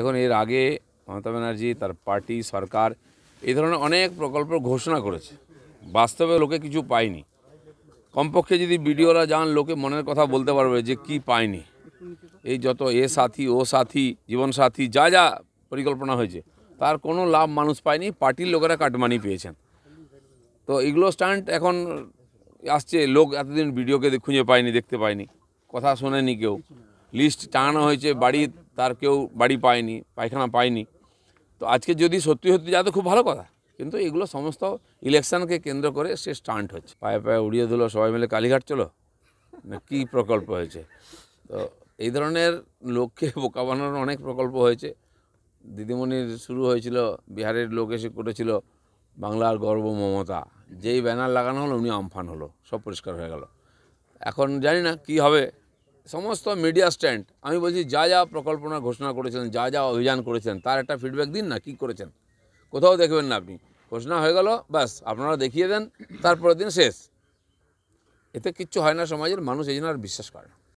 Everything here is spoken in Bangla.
দেখুন এর আগে মমতা ব্যানার্জি তার পার্টি সরকার এই ধরনের অনেক প্রকল্প ঘোষণা করেছে বাস্তবে লোকে কিছু পায়নি কমপক্ষে যদি বিডিওরা যান লোকে মনের কথা বলতে পারবে যে কি পায়নি এই যত এ সাথী ও সাথী জীবন সাথী যা যা পরিকল্পনা হয়েছে তার কোনো লাভ মানুষ পায়নি পার্টির লোকেরা কাটমানি পেয়েছেন তো এগুলো স্ট্যান্ড এখন আসছে লোক এতদিন ভিডিওকে খুঁজে পায়নি দেখতে পায়নি কথা শোনেনি কেউ লিস্ট টাঙানো হয়েছে বাড়ির তার কেউ বাড়ি পায়নি পায়খানা পায়নি তো আজকে যদি সত্যি সত্যি যা তো খুব ভালো কথা কিন্তু এগুলো সমস্ত ইলেকশনকে কেন্দ্র করে সে স্টান্ট হচ্ছে পায়ে পায়ে উড়িয়ে দিল সবাই মিলে কালীঘাট চলো না কী প্রকল্প হয়েছে তো এই ধরনের লোককে বোকা বানানোর অনেক প্রকল্প হয়েছে দিদিমণির শুরু হয়েছিল বিহারের লোক এসে করেছিল বাংলার গর্ব মমতা যেই ব্যানার লাগানো হলো উনি আমফান হলো সব পরিষ্কার হয়ে গেল এখন জানি না কি হবে সমস্ত মিডিয়া স্ট্যান্ড আমি বলছি যা যা প্রকল্পনা ঘোষণা করেছেন যা যা অভিযান করেছেন তার একটা ফিডব্যাক দিন না কী করেছেন কোথাও দেখবেন না আপনি ঘোষণা হয়ে গেল ব্যাস আপনারা দেখিয়ে দেন তারপরের দিন শেষ এতে কিচ্ছু হয় না সমাজের মানুষ এই জন্য আর বিশ্বাস করে না